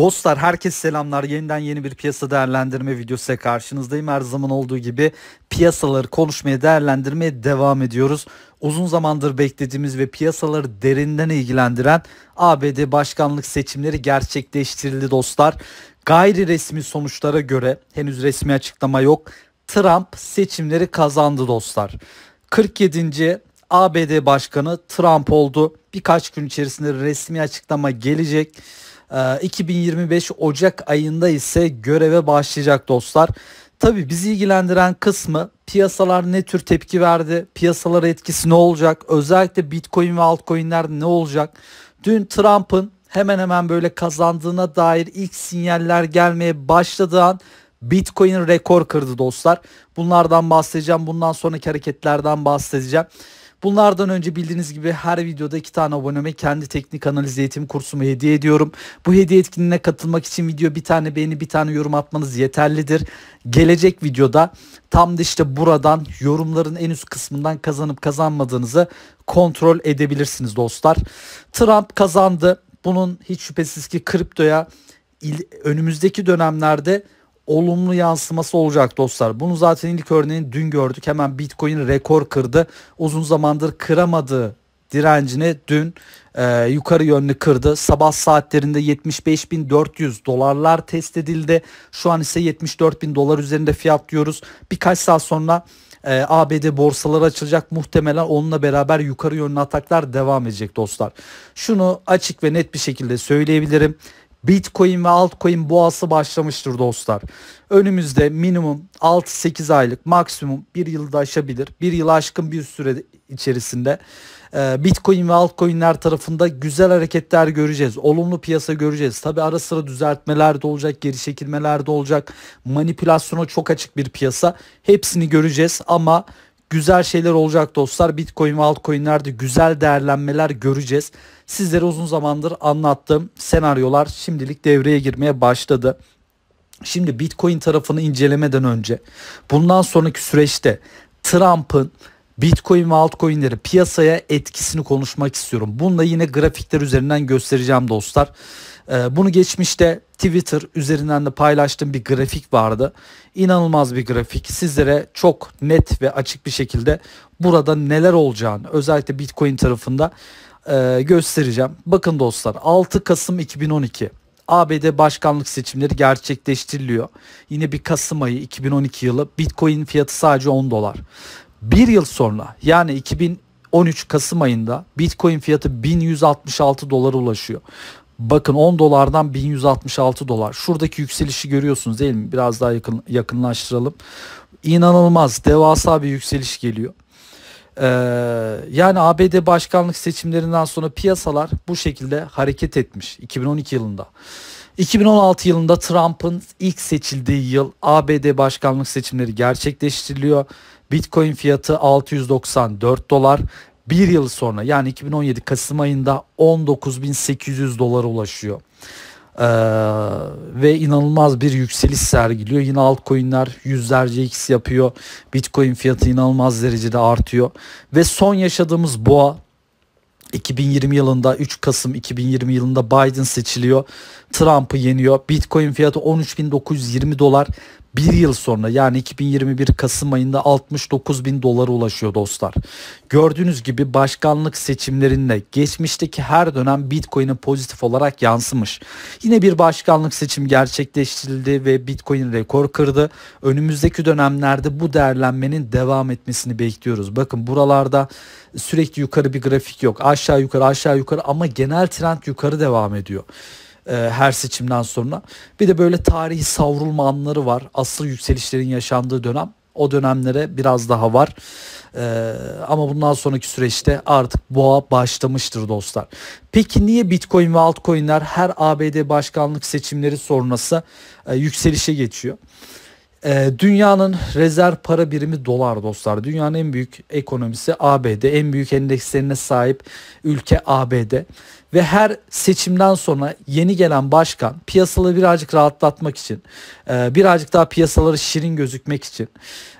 Dostlar herkes selamlar. Yeniden yeni bir piyasa değerlendirme videosu karşınızdayım. Her zaman olduğu gibi piyasaları konuşmaya, değerlendirmeye devam ediyoruz. Uzun zamandır beklediğimiz ve piyasaları derinden ilgilendiren ABD başkanlık seçimleri gerçekleştirildi dostlar. Gayri resmi sonuçlara göre henüz resmi açıklama yok. Trump seçimleri kazandı dostlar. 47. ABD Başkanı Trump oldu. Birkaç gün içerisinde resmi açıklama gelecek. 2025 ee, Ocak ayında ise göreve başlayacak dostlar. Tabii bizi ilgilendiren kısmı piyasalar ne tür tepki verdi, piyasalara etkisi ne olacak, özellikle bitcoin ve altcoinler ne olacak. Dün Trump'ın hemen hemen böyle kazandığına dair ilk sinyaller gelmeye başladığı an Bitcoin rekor kırdı dostlar. Bunlardan bahsedeceğim. Bundan sonraki hareketlerden bahsedeceğim. Bunlardan önce bildiğiniz gibi her videoda iki tane aboneme kendi teknik analiz eğitim kursumu hediye ediyorum. Bu hediye etkinliğine katılmak için video bir tane beğeni bir tane yorum atmanız yeterlidir. Gelecek videoda tam da işte buradan yorumların en üst kısmından kazanıp kazanmadığınızı kontrol edebilirsiniz dostlar. Trump kazandı. Bunun hiç şüphesiz ki kriptoya önümüzdeki dönemlerde olumlu yansıması olacak dostlar. Bunu zaten ilk örneğin dün gördük. Hemen Bitcoin rekor kırdı. Uzun zamandır kıramadığı direncini dün e, yukarı yönlü kırdı. Sabah saatlerinde 75.400 dolarlar test edildi. Şu an ise 74.000 dolar üzerinde fiyat diyoruz. Birkaç saat sonra e, ABD borsaları açılacak. Muhtemelen onunla beraber yukarı yönlü ataklar devam edecek dostlar. Şunu açık ve net bir şekilde söyleyebilirim. Bitcoin ve altcoin boğası başlamıştır dostlar. Önümüzde minimum 6-8 aylık maksimum 1 yılda aşabilir. 1 yıl aşkın bir süre içerisinde e, Bitcoin ve altcoinler tarafında güzel hareketler göreceğiz. Olumlu piyasa göreceğiz. Tabi ara sıra düzeltmeler de olacak, geri çekilmeler de olacak. Manipülasyona çok açık bir piyasa. Hepsini göreceğiz ama güzel şeyler olacak dostlar. Bitcoin ve altcoin'lerde güzel değerlenmeler göreceğiz. Sizlere uzun zamandır anlattığım senaryolar şimdilik devreye girmeye başladı. Şimdi Bitcoin tarafını incelemeden önce bundan sonraki süreçte Trump'ın Bitcoin ve altcoin'leri piyasaya etkisini konuşmak istiyorum. Bunu da yine grafikler üzerinden göstereceğim dostlar. Ee, bunu geçmişte Twitter üzerinden de paylaştığım bir grafik vardı. İnanılmaz bir grafik. Sizlere çok net ve açık bir şekilde burada neler olacağını özellikle Bitcoin tarafında e, göstereceğim. Bakın dostlar 6 Kasım 2012 ABD başkanlık seçimleri gerçekleştiriliyor. Yine bir Kasım ayı 2012 yılı Bitcoin fiyatı sadece 10 dolar. Bir yıl sonra yani 2013 Kasım ayında Bitcoin fiyatı 1166 dolara ulaşıyor. Bakın 10 dolardan 1166 dolar. Şuradaki yükselişi görüyorsunuz değil mi? Biraz daha yakın, yakınlaştıralım. İnanılmaz devasa bir yükseliş geliyor. Ee, yani ABD başkanlık seçimlerinden sonra piyasalar bu şekilde hareket etmiş 2012 yılında. 2016 yılında Trump'ın ilk seçildiği yıl ABD başkanlık seçimleri gerçekleştiriliyor. Bitcoin fiyatı 694 dolar, bir yıl sonra yani 2017 Kasım ayında 19.800 dolara ulaşıyor. Ee, ve inanılmaz bir yükseliş sergiliyor. Yine altcoin'ler yüzlerce x yapıyor. Bitcoin fiyatı inanılmaz derecede artıyor. Ve son yaşadığımız boğa 2020 yılında 3 Kasım 2020 yılında Biden seçiliyor. Trump'ı yeniyor. Bitcoin fiyatı 13.920 dolar bir yıl sonra yani 2021 Kasım ayında 69 bin dolara ulaşıyor dostlar. Gördüğünüz gibi başkanlık seçimlerinde geçmişteki her dönem Bitcoin'e pozitif olarak yansımış. Yine bir başkanlık seçim gerçekleştirildi ve Bitcoin rekor kırdı. Önümüzdeki dönemlerde bu değerlenmenin devam etmesini bekliyoruz. Bakın buralarda sürekli yukarı bir grafik yok. Aşağı yukarı aşağı yukarı ama genel trend yukarı devam ediyor e, her seçimden sonra. Bir de böyle tarihi savrulma anları var. Asıl yükselişlerin yaşandığı dönem. O dönemlere biraz daha var. Ee, ama bundan sonraki süreçte artık boğa başlamıştır dostlar. Peki niye Bitcoin ve altcoin'ler her ABD başkanlık seçimleri sonrası e, yükselişe geçiyor? E, dünyanın rezerv para birimi dolar dostlar. Dünyanın en büyük ekonomisi ABD. En büyük endekslerine sahip ülke ABD ve her seçimden sonra yeni gelen başkan piyasaları birazcık rahatlatmak için, e, birazcık daha piyasaları şirin gözükmek için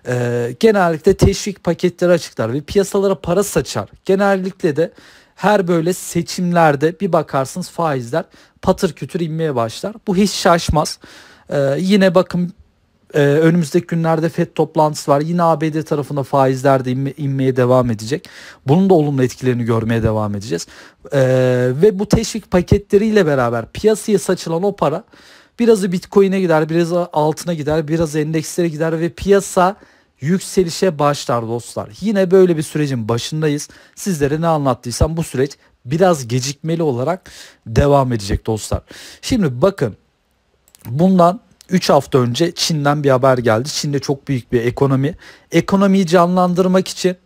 e, genellikle teşvik paketleri açıklar ve piyasalara para saçar. Genellikle de her böyle seçimlerde bir bakarsınız faizler patır kütür inmeye başlar. Bu hiç şaşmaz. Ee, yine bakın ee, önümüzdeki günlerde FED toplantısı var. Yine ABD tarafında faizler de inme, inmeye devam edecek. Bunun da olumlu etkilerini görmeye devam edeceğiz. Ee, ve bu teşvik paketleriyle beraber piyasaya saçılan o para birazı Bitcoin'e gider, biraz altına gider, biraz endekslere gider ve piyasa yükselişe başlar dostlar. Yine böyle bir sürecin başındayız. Sizlere ne anlattıysam bu süreç biraz gecikmeli olarak devam edecek dostlar. Şimdi bakın bundan 3 hafta önce Çin'den bir haber geldi. Çin'de çok büyük bir ekonomi. Ekonomiyi canlandırmak için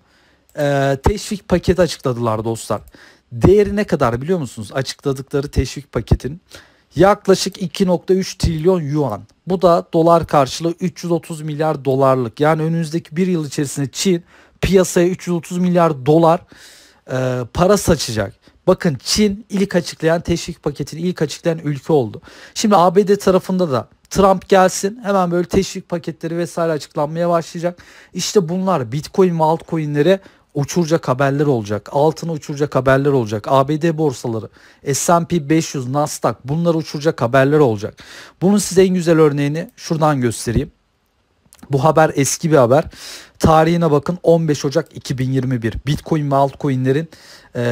e, teşvik paketi açıkladılar dostlar. Değeri ne kadar biliyor musunuz? Açıkladıkları teşvik paketin yaklaşık 2.3 trilyon yuan. Bu da dolar karşılığı 330 milyar dolarlık. Yani önümüzdeki bir yıl içerisinde Çin piyasaya 330 milyar dolar e, para saçacak. Bakın Çin ilk açıklayan teşvik paketini ilk açıklayan ülke oldu. Şimdi ABD tarafında da Trump gelsin hemen böyle teşvik paketleri vesaire açıklanmaya başlayacak. İşte bunlar Bitcoin ve altcoin'lere uçuracak haberler olacak. altına uçuracak haberler olacak. ABD borsaları, S&P 500, Nasdaq bunlar uçuracak haberler olacak. Bunun size en güzel örneğini şuradan göstereyim. Bu haber eski bir haber. Tarihine bakın 15 Ocak 2021. Bitcoin ve altcoin'lerin e,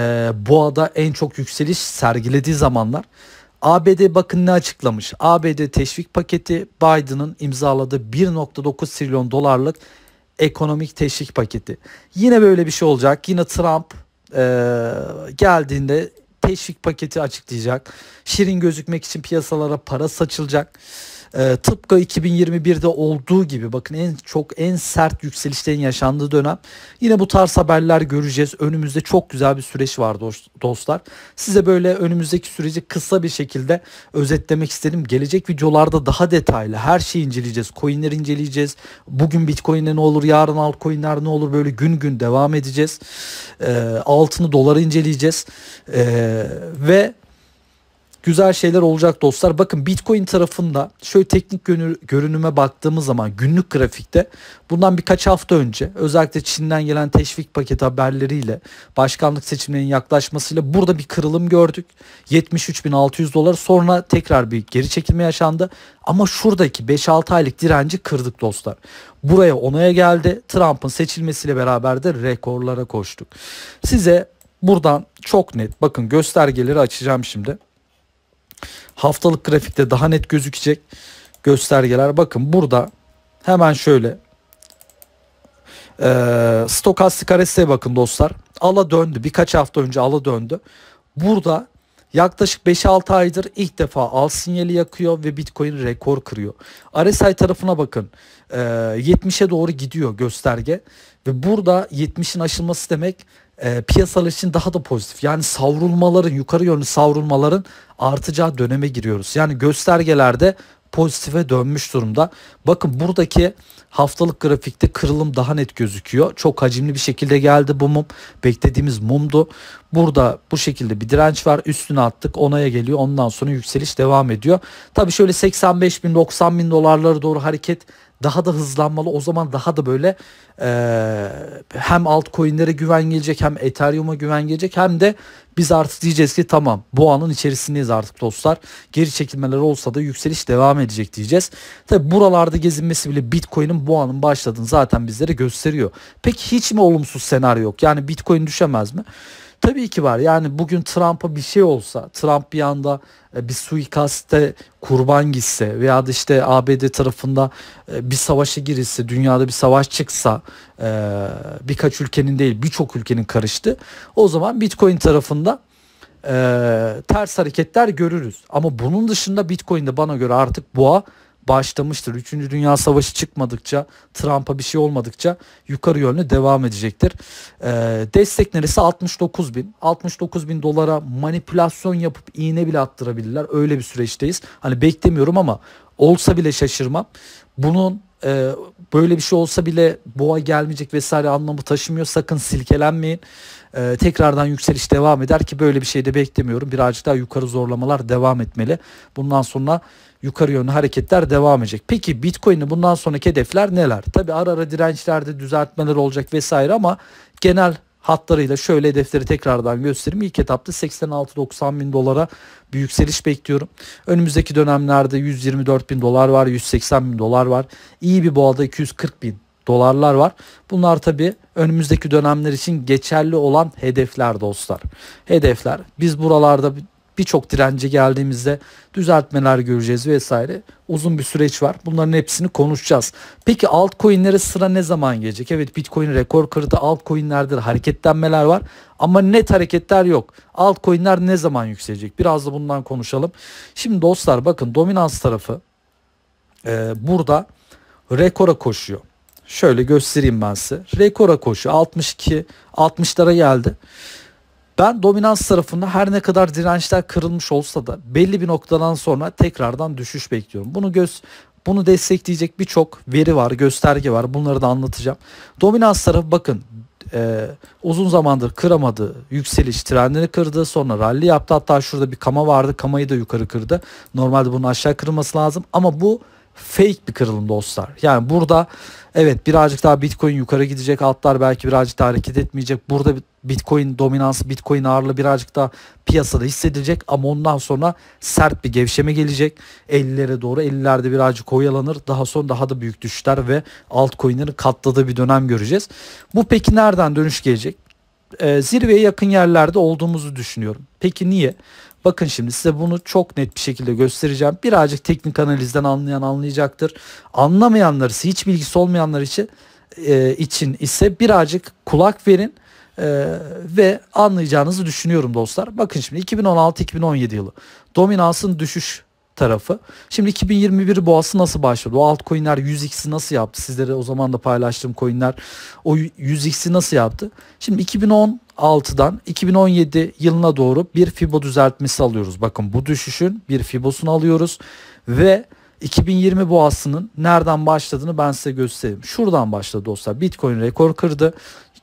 boğada en çok yükseliş sergilediği zamanlar. ABD bakın ne açıklamış. ABD teşvik paketi Biden'ın imzaladığı 1.9 trilyon dolarlık ekonomik teşvik paketi. Yine böyle bir şey olacak. Yine Trump e, geldiğinde teşvik paketi açıklayacak. Şirin gözükmek için piyasalara para saçılacak. E, tıpkı 2021'de olduğu gibi bakın en çok en sert yükselişlerin yaşandığı dönem. Yine bu tarz haberler göreceğiz. Önümüzde çok güzel bir süreç var dostlar. Size böyle önümüzdeki süreci kısa bir şekilde özetlemek istedim. Gelecek videolarda daha detaylı her şeyi inceleyeceğiz. Coinleri inceleyeceğiz. Bugün Bitcoin'e ne olur, yarın altcoin'ler ne olur böyle gün gün devam edeceğiz. E, altını, doları inceleyeceğiz. E, ve güzel şeyler olacak dostlar. Bakın Bitcoin tarafında şöyle teknik görünüme baktığımız zaman günlük grafikte bundan birkaç hafta önce özellikle Çin'den gelen teşvik paket haberleriyle başkanlık seçimlerinin yaklaşmasıyla burada bir kırılım gördük. 73.600 dolar sonra tekrar bir geri çekilme yaşandı. Ama şuradaki 5-6 aylık direnci kırdık dostlar. Buraya onaya geldi. Trump'ın seçilmesiyle beraber de rekorlara koştuk. Size buradan çok net bakın göstergeleri açacağım şimdi. Haftalık grafikte daha net gözükecek göstergeler. Bakın burada hemen şöyle e, ee, stokastik RSI'ye bakın dostlar. Ala döndü. Birkaç hafta önce ala döndü. Burada yaklaşık 5-6 aydır ilk defa al sinyali yakıyor ve Bitcoin rekor kırıyor. RSI tarafına bakın. E, ee, 70'e doğru gidiyor gösterge. Ve burada 70'in aşılması demek e, piyasalar için daha da pozitif. Yani savrulmaların, yukarı yönlü savrulmaların artacağı döneme giriyoruz. Yani göstergelerde pozitife dönmüş durumda. Bakın buradaki haftalık grafikte kırılım daha net gözüküyor. Çok hacimli bir şekilde geldi bu mum. Beklediğimiz mumdu. Burada bu şekilde bir direnç var. Üstüne attık. Onaya geliyor. Ondan sonra yükseliş devam ediyor. Tabii şöyle 85 bin 90 bin dolarlara doğru hareket daha da hızlanmalı. O zaman daha da böyle e, hem altcoin'lere güven gelecek hem Ethereum'a güven gelecek hem de biz artık diyeceğiz ki tamam bu anın içerisindeyiz artık dostlar. Geri çekilmeler olsa da yükseliş devam edecek diyeceğiz. Tabi buralarda gezinmesi bile Bitcoin'in bu anın başladığını zaten bizlere gösteriyor. Peki hiç mi olumsuz senaryo yok? Yani Bitcoin düşemez mi? Tabii ki var. Yani bugün Trump'a bir şey olsa, Trump bir anda e, bir suikaste kurban gitse veya da işte ABD tarafında e, bir savaşa girilse, dünyada bir savaş çıksa e, birkaç ülkenin değil birçok ülkenin karıştı. O zaman Bitcoin tarafında ters hareketler görürüz. Ama bunun dışında Bitcoin'de bana göre artık boğa başlamıştır. Üçüncü Dünya Savaşı çıkmadıkça, Trump'a bir şey olmadıkça yukarı yönlü devam edecektir. E, destek neresi? 69 bin. 69 bin dolara manipülasyon yapıp iğne bile attırabilirler. Öyle bir süreçteyiz. Hani beklemiyorum ama olsa bile şaşırmam. Bunun e, böyle bir şey olsa bile boğa gelmeyecek vesaire anlamı taşımıyor. Sakın silkelenmeyin. E, tekrardan yükseliş devam eder ki böyle bir şey de beklemiyorum. Birazcık daha yukarı zorlamalar devam etmeli. Bundan sonra yukarı yönlü hareketler devam edecek. Peki Bitcoin'in bundan sonraki hedefler neler? Tabi ara ara dirençlerde düzeltmeler olacak vesaire ama genel hatlarıyla şöyle hedefleri tekrardan göstereyim. İlk etapta 86-90 bin dolara bir yükseliş bekliyorum. Önümüzdeki dönemlerde 124 bin dolar var, 180 bin dolar var. İyi bir boğada 240 bin dolarlar var. Bunlar tabi önümüzdeki dönemler için geçerli olan hedefler dostlar. Hedefler. Biz buralarda birçok dirence geldiğimizde düzeltmeler göreceğiz vesaire. Uzun bir süreç var. Bunların hepsini konuşacağız. Peki altcoin'lere sıra ne zaman gelecek? Evet Bitcoin rekor kırdı. Altcoin'lerde hareketlenmeler var. Ama net hareketler yok. Altcoin'ler ne zaman yükselecek? Biraz da bundan konuşalım. Şimdi dostlar bakın dominans tarafı e, burada rekora koşuyor. Şöyle göstereyim ben size. Rekora koşuyor. 62 60'lara geldi. Ben dominans tarafında her ne kadar dirençler kırılmış olsa da belli bir noktadan sonra tekrardan düşüş bekliyorum. Bunu göz bunu destekleyecek birçok veri var, gösterge var. Bunları da anlatacağım. Dominans tarafı bakın e, uzun zamandır kıramadı. Yükseliş trendini kırdı. Sonra rally yaptı. Hatta şurada bir kama vardı. Kamayı da yukarı kırdı. Normalde bunun aşağı kırılması lazım. Ama bu fake bir kırılım dostlar. Yani burada evet birazcık daha Bitcoin yukarı gidecek. Altlar belki birazcık daha hareket etmeyecek. Burada Bitcoin dominansı, Bitcoin ağırlığı birazcık da piyasada hissedilecek ama ondan sonra sert bir gevşeme gelecek. 50'lere doğru 50'lerde birazcık oyalanır. Daha sonra daha da büyük düşüşler ve altcoin'lerin katladığı bir dönem göreceğiz. Bu peki nereden dönüş gelecek? Ee, zirveye yakın yerlerde olduğumuzu düşünüyorum. Peki niye? Bakın şimdi size bunu çok net bir şekilde göstereceğim. Birazcık teknik analizden anlayan anlayacaktır. Anlamayanlar ise hiç bilgisi olmayanlar için e, için ise birazcık kulak verin ee, ve anlayacağınızı düşünüyorum dostlar. Bakın şimdi 2016-2017 yılı dominansın düşüş tarafı. Şimdi 2021 boğası nasıl başladı? O altcoin'ler 100x'i nasıl yaptı? Sizlere o zaman da paylaştığım coin'ler o 100x'i nasıl yaptı? Şimdi 2016'dan 2017 yılına doğru bir Fibo düzeltmesi alıyoruz. Bakın bu düşüşün bir Fibo'sunu alıyoruz ve 2020 boğasının nereden başladığını ben size göstereyim. Şuradan başladı dostlar. Bitcoin rekor kırdı.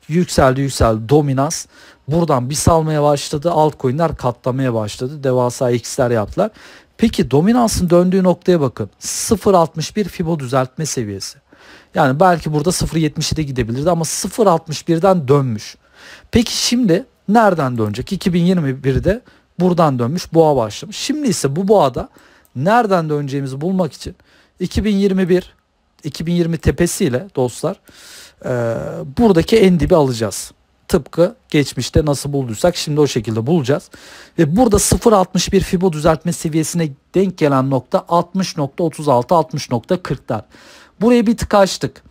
Yükseldi yükseldi dominans. Buradan bir salmaya başladı. Altcoin'ler katlamaya başladı. Devasa x'ler yaptılar. Peki dominansın döndüğü noktaya bakın. 0.61 Fibo düzeltme seviyesi. Yani belki burada 0.70'e de gidebilirdi ama 0.61'den dönmüş. Peki şimdi nereden dönecek? 2021'de buradan dönmüş boğa başlamış. Şimdi ise bu boğada nereden döneceğimizi bulmak için 2021 2020 tepesiyle dostlar e, buradaki en dibi alacağız. Tıpkı geçmişte nasıl bulduysak şimdi o şekilde bulacağız. Ve burada 0.61 Fibo düzeltme seviyesine denk gelen nokta 60.36 60.40'lar. Buraya bir tık açtık.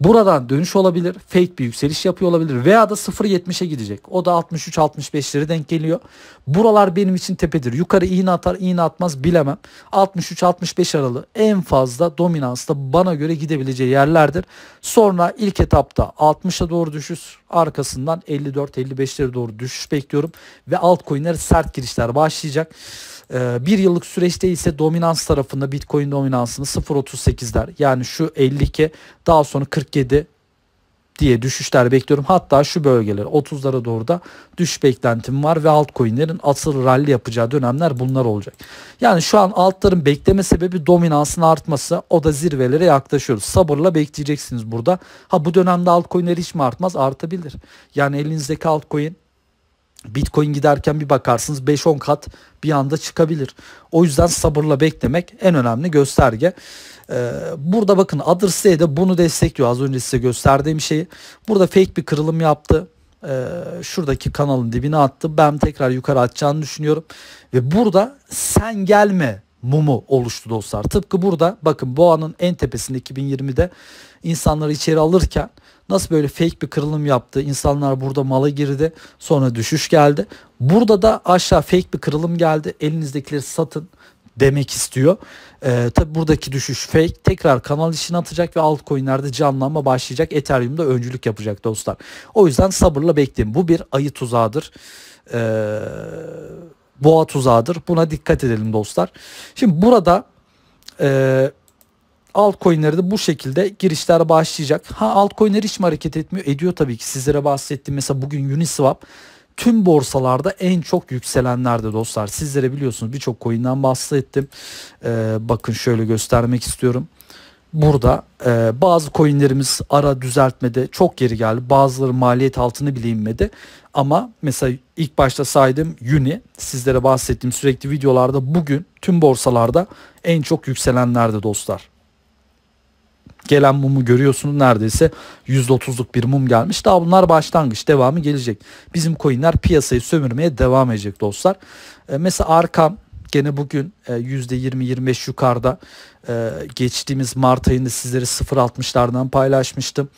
Buradan dönüş olabilir. Fake bir yükseliş yapıyor olabilir. Veya da 0.70'e gidecek. O da 63-65'lere denk geliyor. Buralar benim için tepedir. Yukarı iğne atar iğne atmaz bilemem. 63-65 aralı en fazla dominansta bana göre gidebileceği yerlerdir. Sonra ilk etapta 60'a doğru düşüş. Arkasından 54-55'lere doğru düşüş bekliyorum. Ve altcoin'lere sert girişler başlayacak. Ee, bir yıllık süreçte ise dominans tarafında Bitcoin dominansını 0.38'ler yani şu 52 daha sonra 47 diye düşüşler bekliyorum. Hatta şu bölgeler 30'lara doğru da düş beklentim var ve altcoin'lerin asıl rally yapacağı dönemler bunlar olacak. Yani şu an altların bekleme sebebi dominansın artması. O da zirvelere yaklaşıyoruz. Sabırla bekleyeceksiniz burada. Ha bu dönemde altcoin'ler hiç mi artmaz? Artabilir. Yani elinizdeki altcoin Bitcoin giderken bir bakarsınız 5-10 kat bir anda çıkabilir. O yüzden sabırla beklemek en önemli gösterge. Ee, burada bakın Othersay de bunu destekliyor. Az önce size gösterdiğim şeyi. Burada fake bir kırılım yaptı. Ee, şuradaki kanalın dibine attı. Ben tekrar yukarı atacağını düşünüyorum. Ve burada sen gelme mumu oluştu dostlar. Tıpkı burada bakın boğanın en tepesinde 2020'de insanları içeri alırken nasıl böyle fake bir kırılım yaptı. İnsanlar burada mala girdi. Sonra düşüş geldi. Burada da aşağı fake bir kırılım geldi. Elinizdekileri satın demek istiyor. Ee, tabi buradaki düşüş fake. Tekrar kanal işini atacak ve altcoin'lerde canlanma başlayacak. Ethereum'da öncülük yapacak dostlar. O yüzden sabırla bekleyin. Bu bir ayı tuzağıdır. Ee, boğa tuzağıdır. Buna dikkat edelim dostlar. Şimdi burada eee altcoin'lere de bu şekilde girişler başlayacak. Ha altcoin'ler hiç mi hareket etmiyor? Ediyor tabii ki. Sizlere bahsettiğim mesela bugün Uniswap tüm borsalarda en çok yükselenlerde dostlar. Sizlere biliyorsunuz birçok coin'den bahsettim. Ee, bakın şöyle göstermek istiyorum. Burada e, bazı coinlerimiz ara düzeltmede çok geri geldi. Bazıları maliyet altını bile inmedi. Ama mesela ilk başta saydım Uni sizlere bahsettiğim sürekli videolarda bugün tüm borsalarda en çok yükselenlerde dostlar gelen mumu görüyorsunuz neredeyse %30'luk bir mum gelmiş. Daha bunlar başlangıç devamı gelecek. Bizim coinler piyasayı sömürmeye devam edecek dostlar. E, mesela Arkam gene bugün %20-25 e, yukarıda ee, geçtiğimiz Mart ayında sizleri 0.60'lardan paylaşmıştım.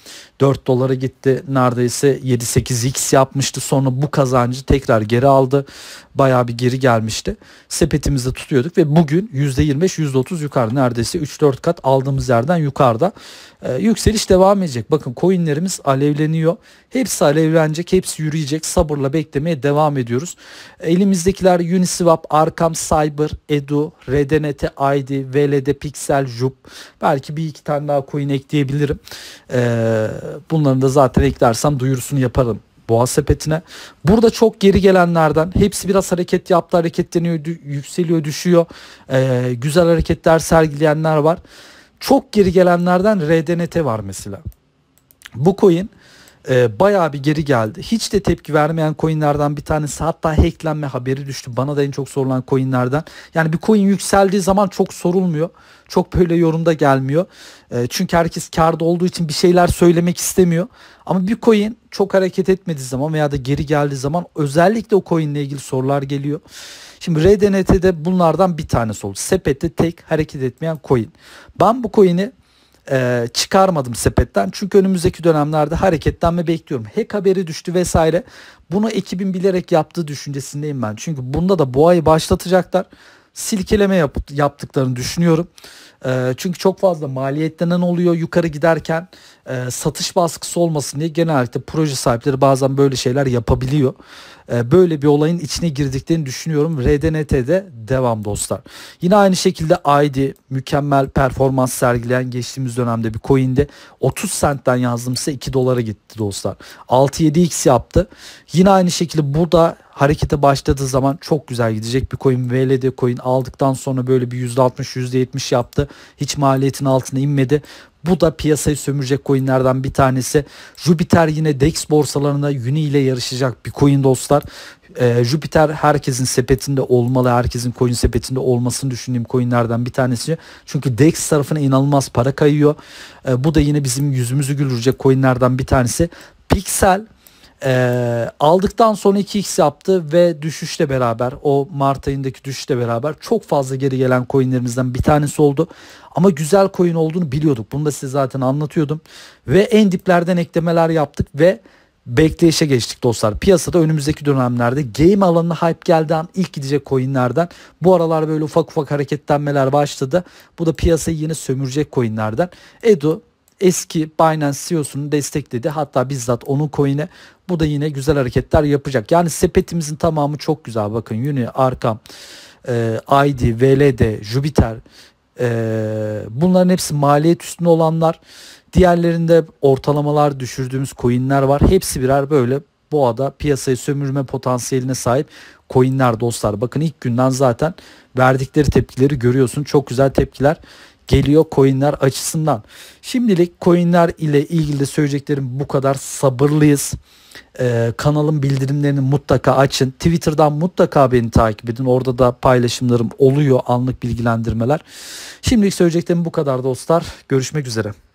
4 dolara gitti. Neredeyse 7-8x yapmıştı. Sonra bu kazancı tekrar geri aldı. Bayağı bir geri gelmişti. Sepetimizde tutuyorduk ve bugün %25-%30 yukarı. Neredeyse 3-4 kat aldığımız yerden yukarıda. Ee, yükseliş devam edecek. Bakın coinlerimiz alevleniyor. Hepsi alevlenecek. Hepsi yürüyecek. Sabırla beklemeye devam ediyoruz. Elimizdekiler Uniswap, Arkham, Cyber, Edu, Redenete, ID, VLD, Pix Pixel, Jup. Belki bir iki tane daha coin ekleyebilirim. Ee, bunların da zaten eklersem duyurusunu yaparım boğa sepetine. Burada çok geri gelenlerden hepsi biraz hareket yaptı. Hareketleniyor, yükseliyor, düşüyor. Ee, güzel hareketler sergileyenler var. Çok geri gelenlerden RDNT var mesela. Bu coin e, bayağı bir geri geldi. Hiç de tepki vermeyen coinlerden bir tanesi hatta hacklenme haberi düştü. Bana da en çok sorulan coinlerden. Yani bir coin yükseldiği zaman çok sorulmuyor. Çok böyle yorumda gelmiyor. E, çünkü herkes karda olduğu için bir şeyler söylemek istemiyor. Ama bir coin çok hareket etmediği zaman veya da geri geldiği zaman özellikle o coin ilgili sorular geliyor. Şimdi RDNT'de bunlardan bir tanesi oldu. Sepette tek hareket etmeyen coin. Ben bu coin'i e, çıkarmadım sepetten. Çünkü önümüzdeki dönemlerde hareketlenme bekliyorum. Hack haberi düştü vesaire. Bunu ekibin bilerek yaptığı düşüncesindeyim ben. Çünkü bunda da bu boğayı başlatacaklar silkeleme yap- yaptıklarını düşünüyorum. E, çünkü çok fazla maliyetlenen oluyor yukarı giderken e, satış baskısı olmasın diye genellikle proje sahipleri bazen böyle şeyler yapabiliyor. E, böyle bir olayın içine girdiklerini düşünüyorum. RDNT'de devam dostlar. Yine aynı şekilde ID mükemmel performans sergileyen geçtiğimiz dönemde bir coin'de 30 centten yazdım 2 dolara gitti dostlar. 6-7x yaptı. Yine aynı şekilde burada harekete başladığı zaman çok güzel gidecek bir coin. VLD coin aldıktan sonra böyle bir %60 %70 yaptı. Hiç maliyetin altına inmedi. Bu da piyasayı sömürecek coinlerden bir tanesi. Jupiter yine DEX borsalarında Uni ile yarışacak bir coin dostlar. Ee, Jupiter herkesin sepetinde olmalı. Herkesin coin sepetinde olmasını düşündüğüm coinlerden bir tanesi. Çünkü DEX tarafına inanılmaz para kayıyor. Ee, bu da yine bizim yüzümüzü güldürecek coinlerden bir tanesi. Pixel e, aldıktan sonra 2x yaptı ve düşüşle beraber o Mart ayındaki düşüşle beraber çok fazla geri gelen coinlerimizden bir tanesi oldu. Ama güzel coin olduğunu biliyorduk. Bunu da size zaten anlatıyordum. Ve en diplerden eklemeler yaptık ve bekleyişe geçtik dostlar. Piyasada önümüzdeki dönemlerde game alanına hype geldi an ilk gidecek coinlerden. Bu aralar böyle ufak ufak hareketlenmeler başladı. Bu da piyasayı yine sömürecek coinlerden. Edu eski Binance CEO'sunu destekledi. Hatta bizzat onun coin'e bu da yine güzel hareketler yapacak. Yani sepetimizin tamamı çok güzel. Bakın Uni, Arkam, e, ID, VLD, Jupiter e, bunların hepsi maliyet üstüne olanlar. Diğerlerinde ortalamalar düşürdüğümüz coin'ler var. Hepsi birer böyle bu ada piyasayı sömürme potansiyeline sahip coin'ler dostlar. Bakın ilk günden zaten verdikleri tepkileri görüyorsun. Çok güzel tepkiler geliyor coinler açısından. Şimdilik coinler ile ilgili söyleyeceklerim bu kadar sabırlıyız. Ee, kanalın bildirimlerini mutlaka açın. Twitter'dan mutlaka beni takip edin. Orada da paylaşımlarım oluyor anlık bilgilendirmeler. Şimdilik söyleyeceklerim bu kadar dostlar. Görüşmek üzere.